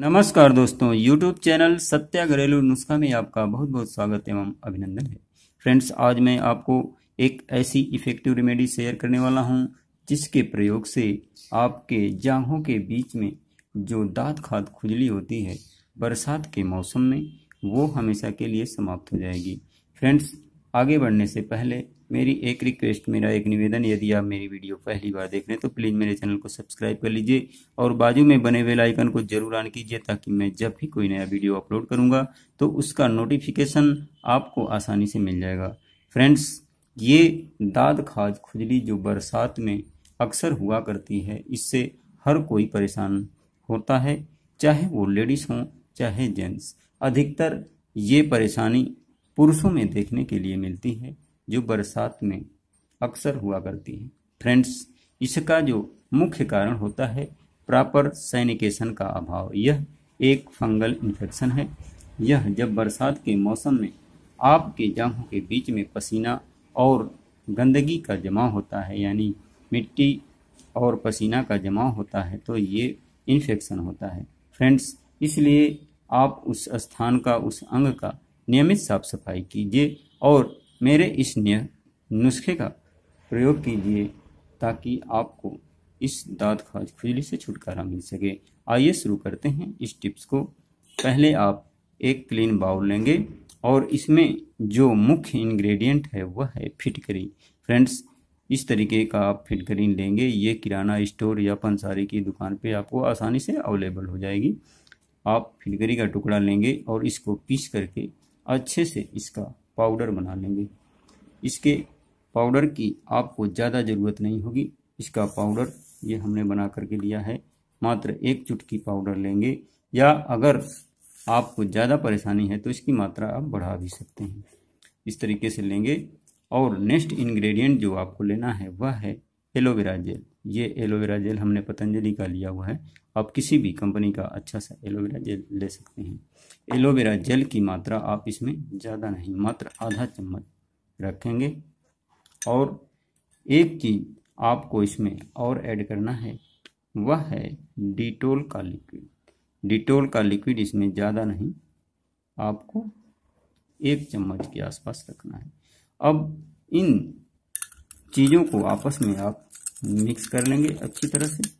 नमस्कार दोस्तों YouTube channel Satya घरेलू नुस्खा में आपका बहुत बहुत स्वागत एवं अभिनंदन है फ्रेंड्स आज मैं आपको एक ऐसी इफेक्टिव रेमेडी शेयर करने वाला हूं जिसके प्रयोग से आपके जांघों के बीच में जो दांत खाद खुजली होती है बरसात के मौसम में वो हमेशा के लिए समाप्त हो जाएगी फ्रेंड्स आगे बढ़ने से पहले मेरी एक रिक्वेस्ट मेरा एक निवेदन यदि आप मेरी वीडियो पहली बार देख रहे हैं तो प्लीज़ मेरे चैनल को सब्सक्राइब कर लीजिए और बाजू में बने हुए आइकन को जरूर ऑन कीजिए ताकि मैं जब भी कोई नया वीडियो अपलोड करूँगा तो उसका नोटिफिकेशन आपको आसानी से मिल जाएगा फ्रेंड्स ये दाद खाज खुजली जो बरसात में अक्सर हुआ करती है इससे हर कोई परेशान होता है चाहे वो लेडीज़ हों चाहे जेंट्स अधिकतर ये परेशानी पुरुषों में देखने के लिए मिलती है जो बरसात में अक्सर हुआ करती है फ्रेंड्स इसका जो मुख्य कारण होता है प्रॉपर सैनिकेशन का अभाव यह एक फंगल इन्फेक्शन है यह जब बरसात के मौसम में आपके जांघों के बीच में पसीना और गंदगी का जमा होता है यानी मिट्टी और पसीना का जमा होता है तो ये इन्फेक्शन होता है फ्रेंड्स इसलिए आप उस स्थान का उस अंग का नियमित साफ सफाई कीजिए और मेरे इस नुस्खे का प्रयोग कीजिए ताकि आपको इस दाँत खाज खुजली से छुटकारा मिल सके आइए शुरू करते हैं इस टिप्स को पहले आप एक क्लीन बाउल लेंगे और इसमें जो मुख्य इंग्रेडिएंट है वह है फिटकरी फ्रेंड्स इस तरीके का आप फिटकरी लेंगे ये किराना स्टोर या पंसारी की दुकान पे आपको आसानी से अवेलेबल हो जाएगी आप फिटकरी का टुकड़ा लेंगे और इसको पीस करके अच्छे से इसका पाउडर बना लेंगे इसके पाउडर की आपको ज़्यादा ज़रूरत नहीं होगी इसका पाउडर ये हमने बना करके लिया है मात्र एक चुटकी पाउडर लेंगे या अगर आपको ज़्यादा परेशानी है तो इसकी मात्रा आप बढ़ा भी सकते हैं इस तरीके से लेंगे और नेक्स्ट इंग्रेडिएंट जो आपको लेना है वह है एलोवेरा जेल ये एलोवेरा जेल हमने पतंजलि का लिया हुआ है आप किसी भी कंपनी का अच्छा सा एलोवेरा जेल ले सकते हैं एलोवेरा जेल की मात्रा आप इसमें ज़्यादा नहीं मात्र आधा चम्मच रखेंगे और एक चीज आपको इसमें और ऐड करना है वह है डिटोल का लिक्विड डिटोल का लिक्विड इसमें ज़्यादा नहीं आपको एक चम्मच के आसपास रखना है अब इन चीज़ों को आपस में आप मिक्स कर लेंगे अच्छी तरह से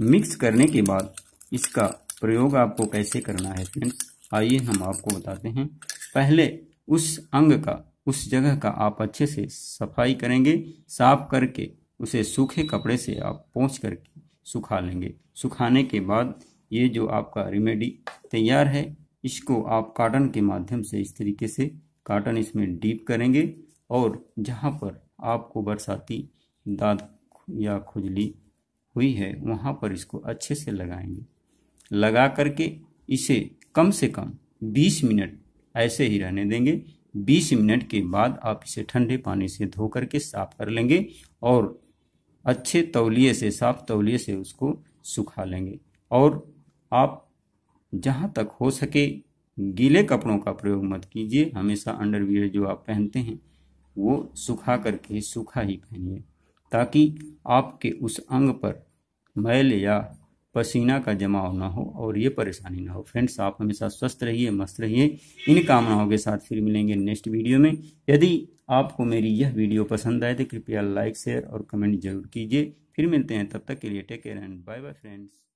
मिक्स करने के बाद इसका प्रयोग आपको कैसे करना है फ्रेंड्स आइए हम आपको बताते हैं पहले उस अंग का उस जगह का आप अच्छे से सफाई करेंगे साफ करके उसे सूखे कपड़े से आप पोंछ करके सुखा लेंगे सुखाने के बाद ये जो आपका रेमेडी तैयार है इसको आप काटन के माध्यम से इस तरीके से काटन इसमें डीप करेंगे और जहाँ पर आपको बरसाती दाद या खुजली हुई है वहाँ पर इसको अच्छे से लगाएंगे लगा करके इसे कम से कम 20 मिनट ऐसे ही रहने देंगे 20 मिनट के बाद आप इसे ठंडे पानी से धो करके साफ कर लेंगे और अच्छे तौलिए से साफ तौलिए से उसको सुखा लेंगे और आप जहाँ तक हो सके गीले कपड़ों का प्रयोग मत कीजिए हमेशा अंडरवियर जो आप पहनते हैं वो सुखा करके सूखा ही पहनिए ताकि आपके उस अंग पर मैल या पसीना का जमाव ना हो और ये परेशानी ना हो फ्रेंड्स आप हमेशा स्वस्थ रहिए मस्त रहिए इन कामनाओं के साथ फिर मिलेंगे नेक्स्ट वीडियो में यदि आपको मेरी यह वीडियो पसंद आए तो कृपया लाइक शेयर और कमेंट जरूर कीजिए फिर मिलते हैं तब तक के लिए take care and bye bye friends